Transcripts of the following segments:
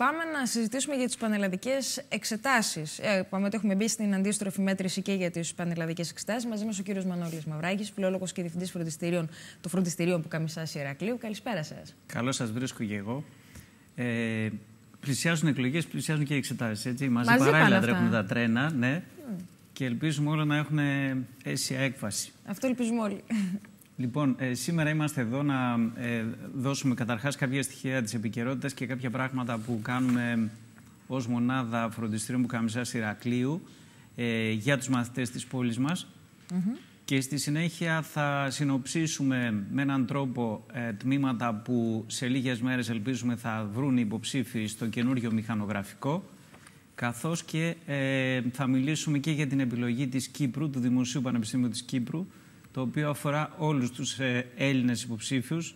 Πάμε να συζητήσουμε για τις πανελλαδικές εξετάσεις. Ε, πάμε ότι έχουμε μπει στην αντίστροφη μέτρηση και για τις πανελλαδικές εξετάσεις. Μαζί μας ο κύριος Μανώλης Μαυράκης, φιλόλογος και διευθυντής φροντιστηρίων του φροντιστηρίου που καμισάς Ηρακλείου. Καλησπέρα σας. Καλώς σας βρίσκω και εγώ. Ε, πλησιάζουν εκλογές, πλησιάζουν και οι εξετάσεις. Μαζί, Μαζί παράλληλα τρέχουν τα τρένα. Ναι. Και ελπίζουμε όλα να έχουν αίσια έκβαση. Αυτό ελπίζουμε όλοι. Λοιπόν, ε, σήμερα είμαστε εδώ να ε, δώσουμε καταρχάς κάποια στοιχεία της επικαιρότητας και κάποια πράγματα που κάνουμε ως μονάδα φροντιστήριου Καμισά Ιρακλείου ε, για τους μαθητές της πόλης μας. Και στη συνέχεια θα συνοψίσουμε με έναν τρόπο τμήματα που σε λίγες μέρες ελπίζουμε θα βρουν υποψήφοι στο καινούριο μηχανογραφικό καθώς και θα μιλήσουμε και για την επιλογή της Κύπρου, του Δημοσίου Πανεπιστήμιου της Κύπρου το οποίο αφορά όλους τους ε, Έλληνες υποψήφιους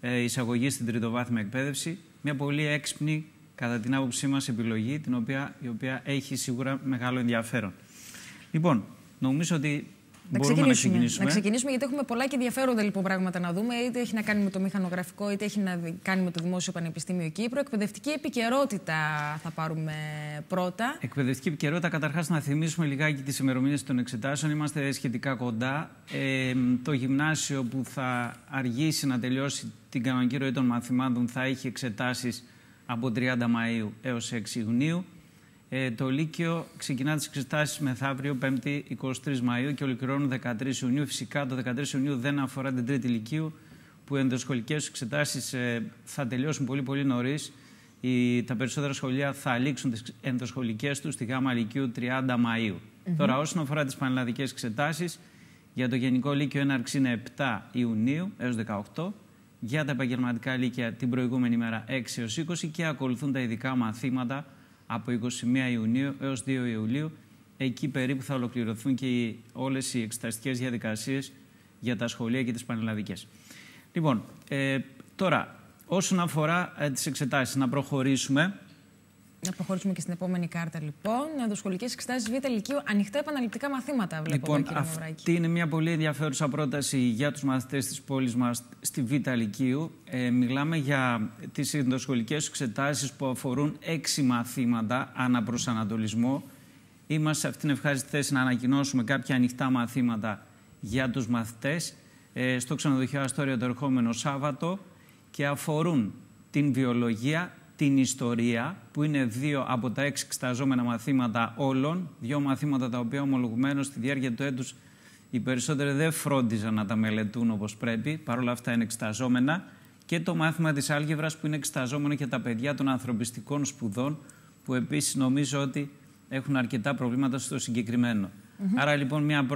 ε, εισαγωγή στην τριτοβάθμια εκπαίδευση. Μια πολύ έξυπνη, κατά την άποψή μας, επιλογή, την οποία, η οποία έχει σίγουρα μεγάλο ενδιαφέρον. Λοιπόν, νομίζω ότι να να ξεκινήσουμε. γιατί έχουμε πολλά και ενδιαφέροντα λοιπόν πράγματα να δούμε. Είτε έχει να κάνει με το μηχανογραφικό, είτε έχει να κάνει με το Δημόσιο Πανεπιστήμιο Κύπρο. Εκπαιδευτική επικαιρότητα θα πάρουμε πρώτα. Εκπαιδευτική επικαιρότητα, καταρχάς να θυμίσουμε λιγάκι τις ημερομηνίες των εξετάσεων. Είμαστε σχετικά κοντά. Ε, το γυμνάσιο που θα αργήσει να τελειώσει την κανονική ροή των μαθημάτων θα έχει εξετάσεις από 30 Μαου έω 6 Ιουνίου. Ε, το Λύκειο ξεκινά τις εξετάσεις μεθαύριο, 5η 23 Μαου και ολοκληρώνουν 13 Ιουνίου. Φυσικά το 13 Ιουνίου δεν αφορά την Τρίτη Λυκείου, που οι ενδοσχολικέ εξετάσεις ε, θα τελειώσουν πολύ πολύ νωρίς. Τα περισσότερα σχολεία θα λήξουν τις ενδοσχολικέ τους στη ΓΑΜΑ Λυκείου 30 Μαου. Mm -hmm. Τώρα, όσον αφορά τις πανελλαδικές εξετάσεις, για το Γενικό Λύκειο έναρξη είναι 7 Ιουνίου έως 18 για τα επαγγελματικά λύκεια την προηγούμενη μέρα 6 έως 20 και ακολουθούν τα ειδικά μαθήματα από 21 Ιουνίου έως 2 Ιουλίου. Εκεί περίπου θα ολοκληρωθούν και όλες οι εξεταστικές διαδικασίες για τα σχολεία και τις πανελλαδικές. Λοιπόν, ε, τώρα, όσον αφορά ε, τις εξετάσεις, να προχωρήσουμε. Να προχωρήσουμε και στην επόμενη κάρτα, λοιπόν. Ενδοσχολικέ εξετάσεις Β Λυκείου, ανοιχτά επαναληπτικά μαθήματα, βλέπω. Λοιπόν, αυτή είναι μια πολύ ενδιαφέρουσα πρόταση για τους μαθητές της πόλης μας στη Β Λυκείου. Ε, μιλάμε για τις ενδοσχολικέ εξετάσεις που αφορούν έξι μαθήματα ανα προσανατολισμό. Είμαστε σε αυτήν την ευχάριστη θέση να ανακοινώσουμε κάποια ανοιχτά μαθήματα για τους μαθητές ε, στο ξενοδοχείο Αστόρια το ερχόμενο Σάββατο και αφορούν την βιολογία, την ιστορία, που είναι δύο από τα έξι εξεταζόμενα μαθήματα όλων, δύο μαθήματα τα οποία ομολογουμένως στη διάρκεια του έτους οι περισσότεροι δεν φρόντιζαν να τα μελετούν όπως πρέπει, παρόλα αυτά είναι εξεταζόμενα, και το μάθημα της άλγευρας που είναι εξεταζόμενο για τα παιδιά των ανθρωπιστικών σπουδών, που επίσης νομίζω ότι έχουν αρκετά προβλήματα στο συγκεκριμένο. Άρα λοιπόν μια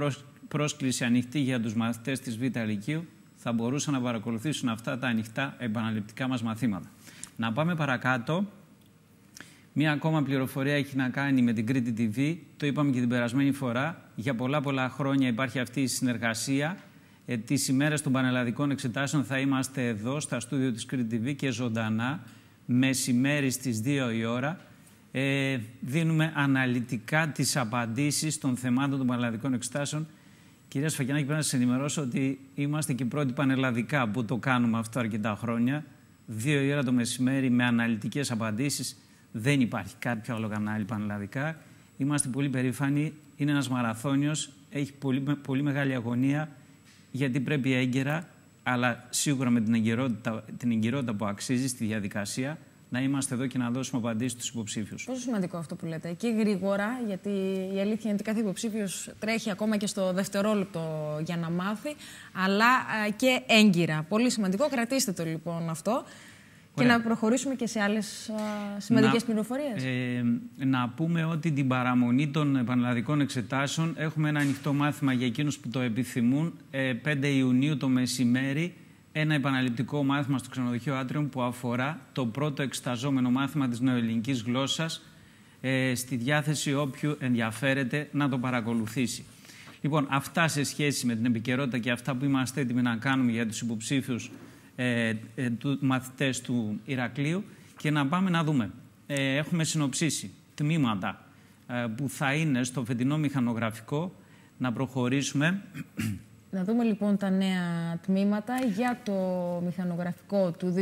πρόσκληση ανοιχτή για τους μαθητές της Β' Λυκείου θα μπορούσαν να παρακολουθήσουν αυτά τα ανοιχτά επαναληπτικά μας μαθήματα. Να πάμε παρακάτω. Μία ακόμα πληροφορία έχει να κάνει με την Κρήτη TV. Το είπαμε και την περασμένη φορά. Για πολλά πολλά χρόνια υπάρχει αυτή η συνεργασία. Ε, τις ημέρες των Πανελλαδικών Εξετάσεων θα είμαστε εδώ στα στούδιο της Κρήτη TV και ζωντανά, μεσημέρι στις 2 η ώρα. Ε, δίνουμε αναλυτικά τις απαντήσεις των θεμάτων των Πανελλαδικών Εξετάσεων. Κυρία Σφακιανάκη, πρέπει να σας ενημερώσω ότι είμαστε και πρώτοι πανελλαδικά που το κάνουμε αυτό αρκετά χρόνια δύο η ώρα το μεσημέρι με αναλυτικές απαντήσεις. Δεν υπάρχει κάποιο άλλο κανάλι πανελλαδικά. Είμαστε πολύ περήφανοι. Είναι ένας μαραθώνιος. Έχει πολύ, πολύ μεγάλη αγωνία γιατί πρέπει έγκαιρα αλλά σίγουρα με την εγκυρότητα, την εγκυρότητα που αξίζει στη διαδικασία να είμαστε εδώ και να δώσουμε απαντήσεις στους υποψήφιους. Πόσο σημαντικό αυτό που λέτε. Και γρήγορα, γιατί η αλήθεια είναι ότι κάθε υποψήφιος τρέχει ακόμα και στο δευτερόλεπτο για να μάθει, αλλά και έγκυρα. Πολύ σημαντικό. Κρατήστε το λοιπόν αυτό. Ωραία. Και να προχωρήσουμε και σε άλλες σημαντικέ πληροφορίες. Ε, να πούμε ότι την παραμονή των επαναλλαδικών εξετάσεων έχουμε ένα ανοιχτό μάθημα για εκείνους που το επιθυμούν. 5 ε, Ιουνίου το μεσημέρι ένα επαναληπτικό μάθημα στο ξενοδοχείο Άτριον που αφορά το πρώτο εξεταζόμενο μάθημα της νεοελληνικής γλώσσας ε, στη διάθεση όποιου ενδιαφέρεται να το παρακολουθήσει. Λοιπόν, αυτά σε σχέση με την επικαιρότητα και αυτά που είμαστε έτοιμοι να κάνουμε για τους υποψήφιους ε, ε του, μαθητές του Ηρακλείου και να πάμε να δούμε. Ε, έχουμε συνοψίσει τμήματα ε, που θα είναι στο φετινό μηχανογραφικό να προχωρήσουμε να δούμε λοιπόν τα νέα τμήματα για το μηχανογραφικό του 2019.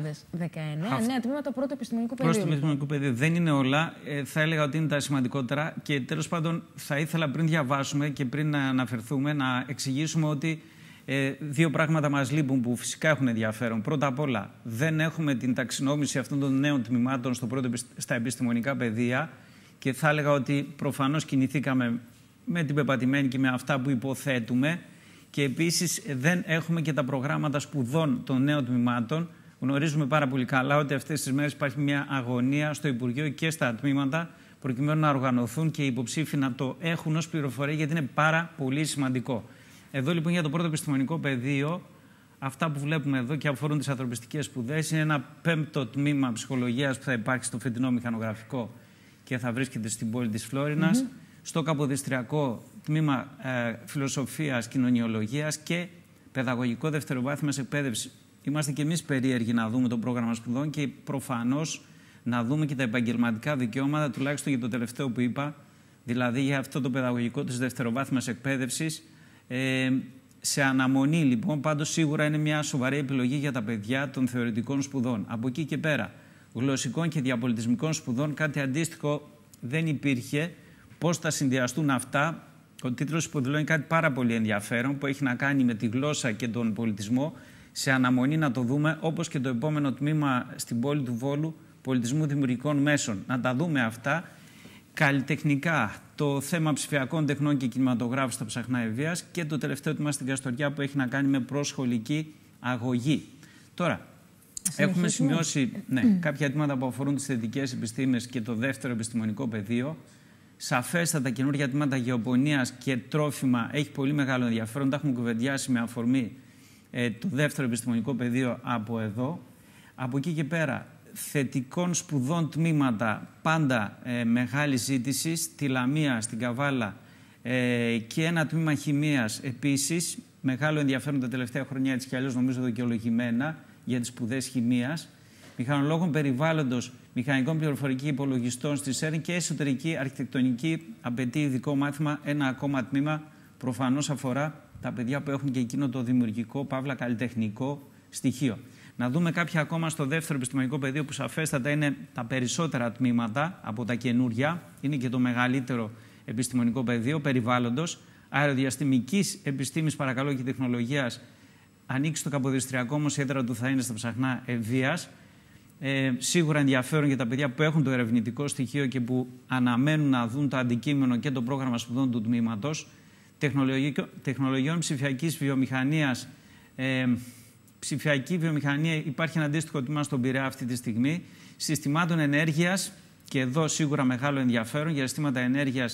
Αυτ... Νέα τμήματα πρώτο επιστημονικού πεδίο. Πρώτο λοιπόν. επιστημονικού πεδίο. Δεν είναι όλα. Ε, θα έλεγα ότι είναι τα σημαντικότερα. Και τέλος πάντων, θα ήθελα πριν διαβάσουμε και πριν να αναφερθούμε να εξηγήσουμε ότι ε, δύο πράγματα μας λείπουν που φυσικά έχουν ενδιαφέρον. Πρώτα απ' όλα, δεν έχουμε την ταξινόμηση αυτών των νέων τμήματων στο πρώτο, στα επιστημονικά πεδία. Και θα έλεγα ότι προφανώς κινηθήκαμε με την πεπατημένη και με αυτά που υποθέτουμε και επίσης, δεν έχουμε και τα προγράμματα σπουδών των νέων τμήματων. Γνωρίζουμε πάρα πολύ καλά ότι αυτές τις μέρες υπάρχει μια αγωνία στο Υπουργείο και στα τμήματα προκειμένου να οργανωθούν και οι υποψήφοι να το έχουν ως πληροφορία γιατί είναι πάρα πολύ σημαντικό. Εδώ λοιπόν για το πρώτο επιστημονικό πεδίο, αυτά που βλέπουμε εδώ και αφορούν τις ανθρωπιστικές σπουδές, είναι ένα πέμπτο τμήμα ψυχολογίας που θα υπάρχει στο φετινό μηχανογραφικό και θα βρίσκεται στην πόλη της Φλόρινας, Στο Καποδιστριακό τμήμα ε, φιλοσοφίας, κοινωνιολογίας και παιδαγωγικό δευτεροβάθμιας εκπαίδευσης. Είμαστε και εμείς περίεργοι να δούμε το πρόγραμμα σπουδών και προφανώς να δούμε και τα επαγγελματικά δικαιώματα, τουλάχιστον για το τελευταίο που είπα, δηλαδή για αυτό το παιδαγωγικό της δευτεροβάθμιας εκπαίδευσης. Ε, σε αναμονή λοιπόν, πάντως σίγουρα είναι μια σοβαρή επιλογή για τα παιδιά των θεωρητικών σπουδών. Από εκεί και πέρα, γλωσσικών και διαπολιτισμικών σπουδών κάτι αντίστοιχο δεν υπήρχε. πώς θα συνδυαστούν αυτά, ο τίτλος που δηλώνει κάτι πάρα πολύ ενδιαφέρον που έχει να κάνει με τη γλώσσα και τον πολιτισμό σε αναμονή να το δούμε όπως και το επόμενο τμήμα στην πόλη του Βόλου πολιτισμού δημιουργικών μέσων. Να τα δούμε αυτά καλλιτεχνικά. Το θέμα ψηφιακών τεχνών και κινηματογράφου στα ψαχνά ευεία και το τελευταίο τμήμα στην Καστοριά που έχει να κάνει με προσχολική αγωγή. Τώρα, Έχουμε σημειώσει ναι, κάποια αιτήματα που αφορούν τις θετικές επιστήμες και το δεύτερο επιστημονικό πεδίο σαφέστατα καινούργια τμήματα γεωπονίας και τρόφιμα έχει πολύ μεγάλο ενδιαφέρον. Τα έχουμε κουβεντιάσει με αφορμή ε, το δεύτερο επιστημονικό πεδίο από εδώ. Από εκεί και πέρα, θετικών σπουδών τμήματα πάντα ε, μεγάλη ζήτηση, στη Λαμία, στην Καβάλα ε, και ένα τμήμα χημίας επίσης, μεγάλο ενδιαφέρον τα τελευταία χρόνια έτσι κι αλλιώς νομίζω δικαιολογημένα για τις σπουδές χημίας μηχανολόγων περιβάλλοντος, μηχανικών πληροφορική υπολογιστών στη ΣΕΡΝ και εσωτερική αρχιτεκτονική απαιτεί ειδικό μάθημα. Ένα ακόμα τμήμα προφανώς αφορά τα παιδιά που έχουν και εκείνο το δημιουργικό, παύλα καλλιτεχνικό στοιχείο. Να δούμε κάποια ακόμα στο δεύτερο επιστημονικό πεδίο που σαφέστατα είναι τα περισσότερα τμήματα από τα καινούρια. Είναι και το μεγαλύτερο επιστημονικό πεδίο περιβάλλοντος. Αεροδιαστημικής επιστήμης, παρακαλώ, και τεχνολογίας ανοίξει το καποδιστριακό όμως η έδρα του θα είναι στα ψαχνά Ευβία ε, σίγουρα ενδιαφέρον για τα παιδιά που έχουν το ερευνητικό στοιχείο και που αναμένουν να δουν το αντικείμενο και το πρόγραμμα σπουδών του τμήματος τεχνολογιών ψηφιακής βιομηχανίας. Ε, ψηφιακή βιομηχανία υπάρχει ένα αντίστοιχο τμήμα στον Πειραιά αυτή τη στιγμή. Συστημάτων ενέργειας, και εδώ σίγουρα μεγάλο ενδιαφέρον για σύστηματα ενέργειας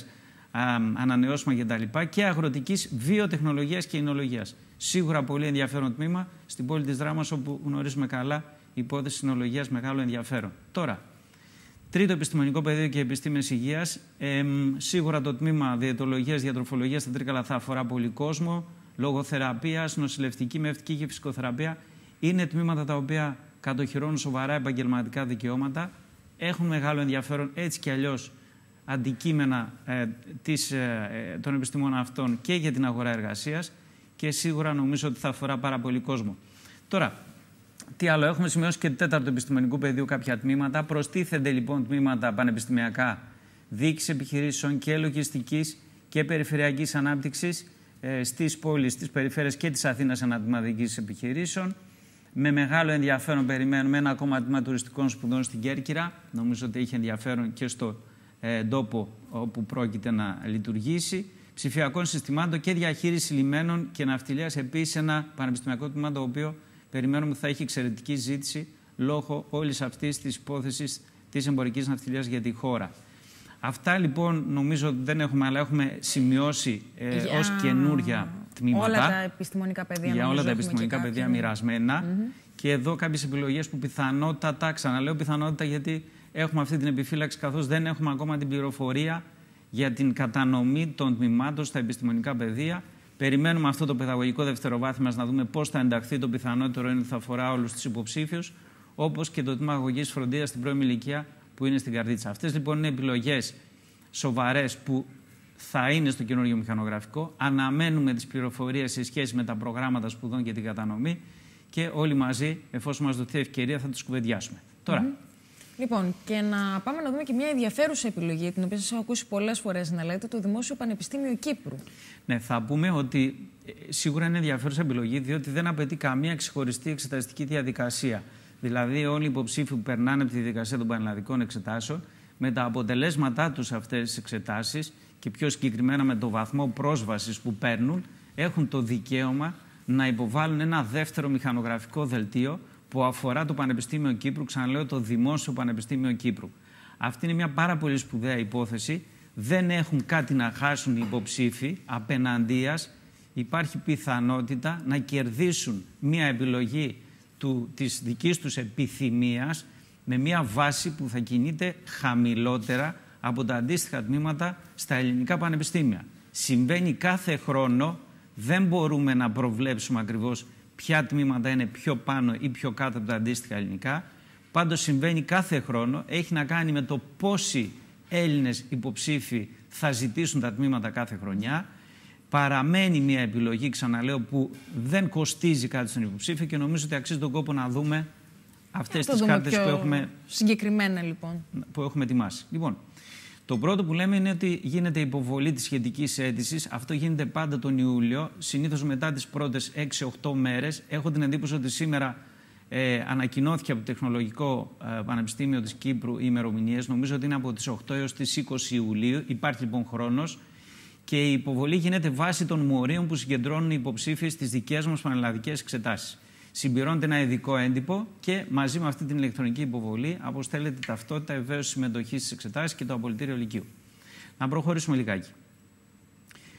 ανανεώσιμα κτλ. Και, και αγροτικής βιοτεχνολογίας και εινολογία. Σίγουρα πολύ ενδιαφέρον τμήμα στην πόλη της Δράμας, όπου γνωρίζουμε καλά υπόθεση συνολογίας μεγάλο ενδιαφέρον. Τώρα, τρίτο επιστημονικό πεδίο και επιστήμες υγείας. σίγουρα το τμήμα διαιτολογίας, διατροφολογίας στα Τρίκαλα θα αφορά πολύ κόσμο. Λογοθεραπείας, νοσηλευτική, μευτική και φυσικοθεραπεία είναι τμήματα τα οποία κατοχυρώνουν σοβαρά επαγγελματικά δικαιώματα. Έχουν μεγάλο ενδιαφέρον έτσι κι αλλιώς αντικείμενα ε, της, ε, ε, των επιστημών αυτών και για την αγορά εργασίας και σίγουρα νομίζω ότι θα αφορά πάρα πολύ κόσμο. Τώρα, τι άλλο, έχουμε σημειώσει και το τέταρτο επιστημονικού πεδίου κάποια τμήματα. Προστίθενται λοιπόν τμήματα πανεπιστημιακά διοίκησης επιχειρήσεων και λογιστικής και περιφερειακής ανάπτυξης ε, στις πόλεις, στις περιφέρειες και της Αθήνας αναδημαδική επιχειρήσεων. Με μεγάλο ενδιαφέρον περιμένουμε ένα ακόμα τμήμα τουριστικών σπουδών στην Κέρκυρα. Νομίζω ότι έχει ενδιαφέρον και στο ε, τόπο όπου πρόκειται να λειτουργήσει. Ψηφιακών συστημάτων και διαχείριση λιμένων και ναυτιλίας. Επίσης, ένα πανεπιστημιακό τμήμα το οποίο περιμένουμε ότι θα έχει εξαιρετική ζήτηση λόγω όλης αυτής της υπόθεσης της εμπορικής ναυτιλίας για τη χώρα. Αυτά λοιπόν νομίζω ότι δεν έχουμε, αλλά έχουμε σημειώσει ε, για... ως καινούρια τμήματα. Όλα τα επιστημονικά παιδεία. Για όλα τα επιστημονικά πεδια μοιρασμένα. Και εδώ κάποιες επιλογές που πιθανότατα, ξαναλέω πιθανότατα, γιατί έχουμε αυτή την επιφύλαξη, καθώς δεν έχουμε ακόμα την πληροφορία για την κατανομή των τμήματων στα επιστημονικά πεδία. Περιμένουμε αυτό το παιδαγωγικό δευτεροβάθμιμα να δούμε πώς θα ενταχθεί. Το πιθανότερο είναι ότι θα αφορά όλους τους υποψήφιους, όπως και το τμήμα αγωγής φροντίδα στην πρώιμη ηλικία που είναι στην καρδίτσα. Αυτές λοιπόν είναι επιλογές σοβαρές που θα είναι στο καινούργιο μηχανογραφικό. Αναμένουμε τις πληροφορίες σε σχέση με τα προγράμματα σπουδών και την κατανομή και όλοι μαζί, εφόσον μας δοθεί ευκαιρία, θα του κουβεντιάσουμε. Τώρα, Λοιπόν, και να πάμε να δούμε και μια ενδιαφέρουσα επιλογή, την οποία σας έχω ακούσει πολλές φορές να λέτε, το Δημόσιο Πανεπιστήμιο Κύπρου. Ναι, θα πούμε ότι ε, σίγουρα είναι ενδιαφέρουσα επιλογή, διότι δεν απαιτεί καμία ξεχωριστή εξεταστική διαδικασία. Δηλαδή, όλοι οι υποψήφοι που περνάνε από τη διαδικασία των πανελλαδικών εξετάσεων, με τα αποτελέσματά τους σε αυτές τις εξετάσεις και πιο συγκεκριμένα με το βαθμό πρόσβασης που παίρνουν, έχουν το δικαίωμα να υποβάλουν ένα δεύτερο μηχανογραφικό δελτίο που αφορά το Πανεπιστήμιο Κύπρου, ξαναλέω το Δημόσιο Πανεπιστήμιο Κύπρου. Αυτή είναι μια πάρα πολύ σπουδαία υπόθεση. Δεν έχουν κάτι να χάσουν οι υποψήφοι απέναντίας. Υπάρχει πιθανότητα να κερδίσουν μια επιλογή του, της δικής τους επιθυμίας με μια βάση που θα κινείται χαμηλότερα από τα αντίστοιχα τμήματα στα ελληνικά πανεπιστήμια. Συμβαίνει κάθε χρόνο, δεν μπορούμε να προβλέψουμε ακριβώς ποια τμήματα είναι πιο πάνω ή πιο κάτω από τα αντίστοιχα ελληνικά. Πάντως συμβαίνει κάθε χρόνο, έχει να κάνει με το πόσοι Έλληνες υποψήφοι θα ζητήσουν τα τμήματα κάθε χρονιά. Παραμένει μια επιλογή, ξαναλέω, που δεν κοστίζει κάτι στον υποψήφιο και νομίζω ότι αξίζει τον κόπο να δούμε αυτές τις κάρτες που έχουμε... Συγκεκριμένα, λοιπόν. Που έχουμε ετοιμάσει. Λοιπόν, το πρώτο που λέμε είναι ότι γίνεται υποβολή της σχετικής αίτησης. Αυτό γίνεται πάντα τον Ιούλιο, συνήθως μετά τις πρώτες 6-8 μέρες. Έχω την εντύπωση ότι σήμερα ε, ανακοινώθηκε από το Τεχνολογικό ε, Πανεπιστήμιο της Κύπρου οι ημερομηνίες. Νομίζω ότι είναι από τις 8 έως τις 20 Ιουλίου. Υπάρχει λοιπόν χρόνος. Και η υποβολή γίνεται βάσει των μορίων που συγκεντρώνουν οι υποψήφοι στις δικές μας πανελλαδικές εξετάσεις συμπληρώνεται ένα ειδικό έντυπο και μαζί με αυτή την ηλεκτρονική υποβολή αποστέλλεται ταυτότητα ευαίωση συμμετοχή στι εξετάσεις και το απολυτήριο Λυκείου. Να προχωρήσουμε λιγάκι.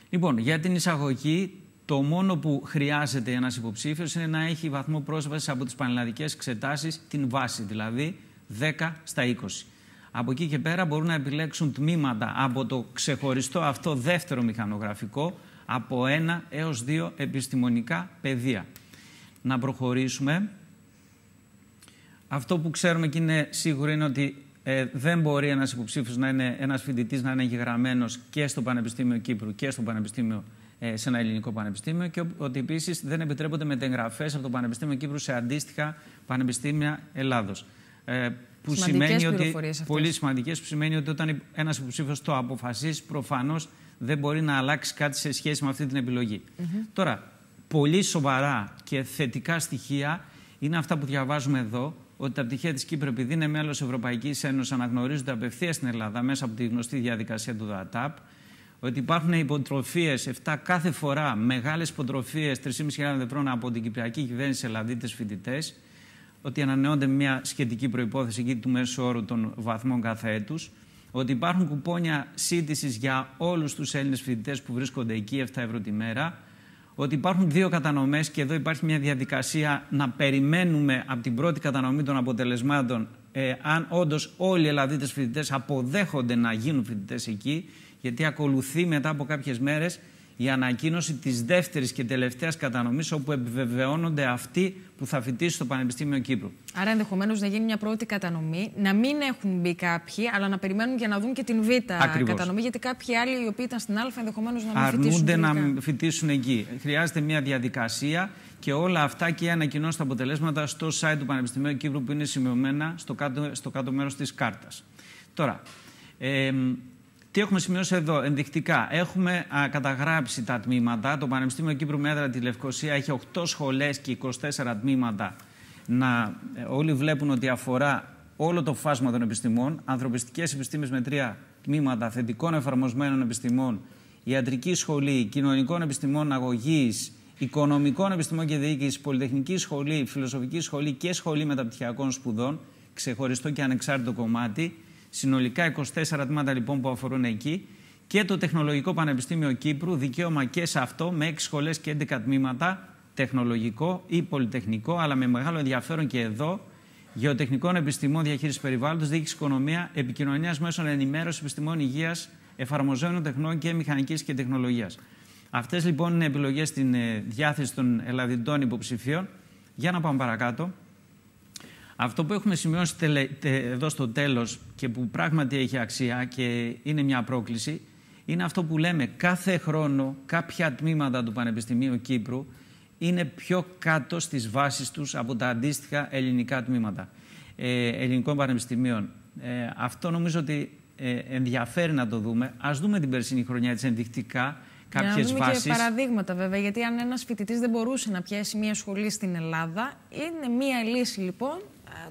Λοιπόν, για την εισαγωγή, το μόνο που χρειάζεται ένας υποψήφιος είναι να έχει βαθμό πρόσβασης από τις πανελλαδικές εξετάσεις, την βάση δηλαδή 10 στα 20. Από εκεί και πέρα μπορούν να επιλέξουν τμήματα από το ξεχωριστό αυτό δεύτερο μηχανογραφικό από ένα έως δύο επιστημονικά πεδία να προχωρήσουμε. Αυτό που ξέρουμε και είναι σίγουρο είναι ότι ε, δεν μπορεί ένας υποψήφιος να είναι ένας φοιτητής να είναι εγγεγραμμένος και στο Πανεπιστήμιο Κύπρου και στο Πανεπιστήμιο ε, σε ένα ελληνικό πανεπιστήμιο και ότι επίσης δεν επιτρέπονται μετεγγραφές από το Πανεπιστήμιο Κύπρου σε αντίστοιχα πανεπιστήμια Ελλάδος. Ε, που σημαντικές σημαίνει ότι. Αυτές. Πολύ σημαντικές, που σημαίνει ότι όταν ένας υποψήφιος το αποφασίσει, προφανώς δεν μπορεί να αλλάξει κάτι σε σχέση με αυτή την επιλογή. Τώρα, πολύ σοβαρά και θετικά στοιχεία είναι αυτά που διαβάζουμε εδώ, ότι τα πτυχία της Κύπρου, επειδή είναι μέλος Ευρωπαϊκής Ένωσης, αναγνωρίζονται απευθείας στην Ελλάδα μέσα από τη γνωστή διαδικασία του ΔΑΤΑΠ. Ότι υπάρχουν υποτροφίες, 7 κάθε φορά, μεγάλες υποτροφίες 3.500 ευρώ από την Κυπριακή κυβέρνηση σε Ελλαδίτες φοιτητές. Ότι ανανεώνται μια σχετική προπόθεση εκεί του μέσου όρου των βαθμών κάθε έτους. Ότι υπάρχουν κουπόνια σύντησης για όλους τους Έλληνες φοιτητές που βρίσκονται εκεί 7 ευρώ τη μέρα ότι υπάρχουν δύο κατανομές και εδώ υπάρχει μια διαδικασία να περιμένουμε από την πρώτη κατανομή των αποτελεσμάτων ε, αν όντως όλοι οι Ελλαδίτες φοιτητές αποδέχονται να γίνουν φοιτητές εκεί, γιατί ακολουθεί μετά από κάποιες μέρες η ανακοίνωση της δεύτερης και τελευταίας κατανομής όπου επιβεβαιώνονται αυτοί που θα φοιτήσουν στο Πανεπιστήμιο Κύπρου. Άρα ενδεχομένως να γίνει μια πρώτη κατανομή, να μην έχουν μπει κάποιοι, αλλά να περιμένουν για να δουν και την Β Ακριβώς. κατανομή, γιατί κάποιοι άλλοι οι οποίοι ήταν στην Α ενδεχομένως να μην Αρνούνται φοιτήσουν. Αρνούνται να φοιτήσουν εκεί. Χρειάζεται μια διαδικασία και όλα αυτά και οι ανακοινώσεις τα αποτελέσματα στο site του Πανεπιστημίου Κύπρου που είναι σημειωμένα στο κάτω, κάτω μέρος της κάρτας. Τώρα, ε, τι έχουμε σημειώσει εδώ ενδεικτικά. Έχουμε α, καταγράψει τα τμήματα. Το Πανεπιστήμιο Κύπρου με τη Λευκοσία έχει 8 σχολές και 24 τμήματα. Να, ε, όλοι βλέπουν ότι αφορά όλο το φάσμα των επιστημών. ανθρωπιστικές επιστήμες με τρία τμήματα θετικών εφαρμοσμένων επιστημών. Ιατρική σχολή, κοινωνικών επιστημών αγωγής, οικονομικών επιστημών και διοίκησης, πολυτεχνική σχολή, φιλοσοφική σχολή και σχολή μεταπτυχιακών σπουδών. Ξεχωριστό και ανεξάρτητο κομμάτι. Συνολικά 24 τμήματα λοιπόν που αφορούν εκεί και το Τεχνολογικό Πανεπιστήμιο Κύπρου, δικαίωμα και σε αυτό, με 6 σχολές και 11 τμήματα, τεχνολογικό ή πολυτεχνικό, αλλά με μεγάλο ενδιαφέρον και εδώ, Γεωτεχνικών Επιστημών διαχείρισης περιβάλλοντος, Διοίκηση Οικονομία, Επικοινωνίας Μέσων Ενημέρωσης, Επιστημών Υγείας, Εφαρμοζόμενων Τεχνών και Μηχανικής και Τεχνολογίας. Αυτές λοιπόν είναι επιλογές στην ε, διάθεση των ελλαδιντών υποψηφίων. Για να πάμε παρακάτω. Αυτό που έχουμε σημειώσει εδώ στο τέλος και που πράγματι έχει αξία και είναι μια πρόκληση, είναι αυτό που λέμε κάθε χρόνο κάποια τμήματα του Πανεπιστημίου Κύπρου είναι πιο κάτω στις βάσεις τους από τα αντίστοιχα ελληνικά τμήματα ε, ελληνικών πανεπιστημίων. Ε, αυτό νομίζω ότι ε, ενδιαφέρει να το δούμε. Ας δούμε την περσινή χρονιά έτσι ενδεικτικά κάποιες βάσει. Να βάσεις. και παραδείγματα βέβαια, γιατί αν ένας φοιτητής δεν μπορούσε να πιάσει μια σχολή στην Ελλάδα, είναι μια λύση λοιπόν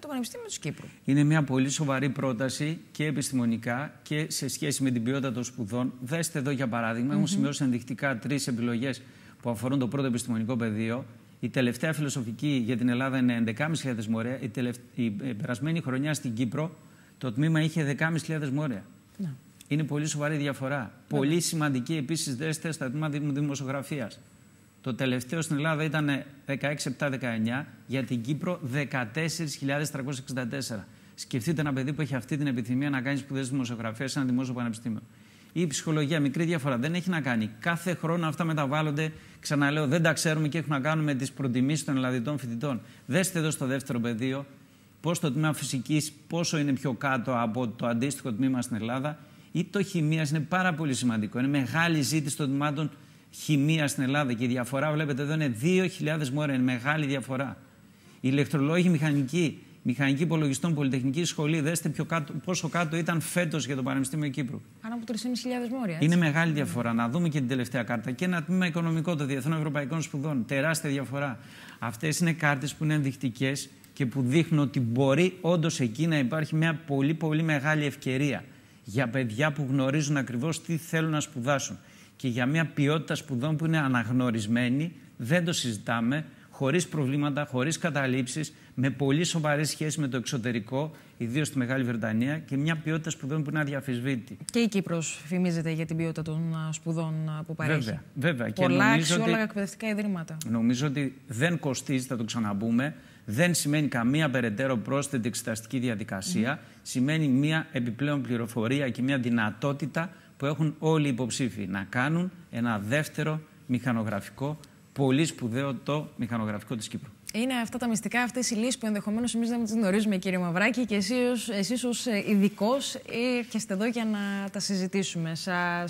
το Πανεπιστήμιο του Κύπρου. Είναι μια πολύ σοβαρή πρόταση και επιστημονικά και σε σχέση με την ποιότητα των σπουδών. Δέστε εδώ για παράδειγμα, mm -hmm. έχουν σημειώσει ενδεικτικά τρεις επιλογές που αφορούν το πρώτο επιστημονικό πεδίο. Η τελευταία φιλοσοφική για την Ελλάδα είναι 11.500 μορέα. Η, τελευ... η ε, περασμένη χρονιά στην Κύπρο το τμήμα είχε 10.500 μορέα. Ναι. Είναι πολύ σοβαρή διαφορά. Ναι. Πολύ σημαντική επίσης δέστε στα τμήματα δημοσιογραφίας. Το τελευταίο στην Ελλάδα 16 16-7-19, για την Κύπρο 14.364. Σκεφτείτε ένα παιδί που έχει αυτή την επιθυμία να κάνει σπουδές δημοσιογραφίας σε ένα δημόσιο πανεπιστήμιο. Η ψυχολογία, μικρή διαφορά, δεν έχει να κάνει. Κάθε χρόνο αυτά μεταβάλλονται. Ξαναλέω, δεν τα ξέρουμε και έχουν να κάνουν με τις προτιμήσεις των ελλαδιτών φοιτητών. Δέστε εδώ στο δεύτερο πεδίο πώς το τμήμα φυσικής, πόσο είναι πιο κάτω από το αντίστοιχο τμήμα στην Ελλάδα. Ή το χημία είναι πάρα πολύ σημαντικό. Είναι μεγάλη ζήτηση των τμήματων χημεία στην Ελλάδα και η διαφορά, βλέπετε εδώ, είναι 2.000 μόρια. Είναι μεγάλη διαφορά. Οι ηλεκτρολόγοι μηχανικοί, μηχανικοί υπολογιστών, πολυτεχνικής σχολή, δέστε πιο κάτω, πόσο κάτω ήταν φέτος για το Πανεπιστήμιο Κύπρου. Πάνω από 3.500 μόρια. Είναι μεγάλη διαφορά. Να δούμε και την τελευταία κάρτα. Και ένα τμήμα οικονομικό των Διεθνών Ευρωπαϊκών Σπουδών. Τεράστια διαφορά. Αυτές είναι κάρτες που είναι ενδεικτικές και που δείχνουν ότι μπορεί όντως εκεί να υπάρχει μια πολύ πολύ μεγάλη ευκαιρία για παιδιά που γνωρίζουν ακριβώς τι θέλουν να σπουδάσουν και για μια ποιότητα σπουδών που είναι αναγνωρισμένη, δεν το συζητάμε, χωρίς προβλήματα, χωρίς καταλήψεις με πολύ σοβαρές σχέσεις με το εξωτερικό, ιδίως στη Μεγάλη Βρετανία, και μια ποιότητα σπουδών που είναι αδιαφυσβήτη. Και η Κύπρος φημίζεται για την ποιότητα των σπουδών που παρέχει. Βέβαια. βέβαια. Πολλά και αξιόλογα εκπαιδευτικά ιδρύματα. Νομίζω ότι δεν κοστίζει, θα το ξαναπούμε. Δεν σημαίνει καμία περαιτέρω πρόσθετη εξεταστική διαδικασία. Σημαίνει μια επιπλέον πληροφορία και μια δυνατότητα που έχουν όλοι οι υποψήφοι να κάνουν ένα δεύτερο μηχανογραφικό, πολύ σπουδαίο το μηχανογραφικό της Κύπρου. Είναι αυτά τα μυστικά, αυτές οι λύσεις που ενδεχομένως εμείς δεν τις γνωρίζουμε, κύριε Μαυράκη, και εσείς εσείς ως ε, ειδικός ήρθατε εδώ για να τα συζητήσουμε. Σας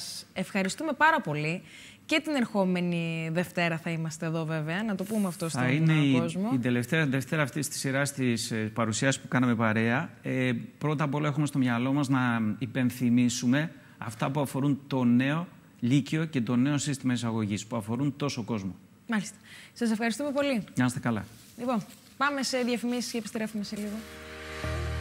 ευχαριστούμε πάρα πολύ. Και την ερχόμενη Δευτέρα θα είμαστε εδώ, βέβαια, να το πούμε αυτό στον θα είναι η, κόσμο. Η, τελευταία, Δευτέρα αυτής της σειράς της ε, παρουσίαση που κάναμε παρέα. Ε, πρώτα απ' όλα, έχουμε στο μυαλό μας να υπενθυμίσουμε αυτά που αφορούν το νέο Λύκειο και το νέο σύστημα εισαγωγής που αφορούν τόσο κόσμο. Μάλιστα. Σας ευχαριστούμε πολύ. Να είστε καλά. Λοιπόν, πάμε σε διαφημίσεις και επιστρέφουμε σε λίγο.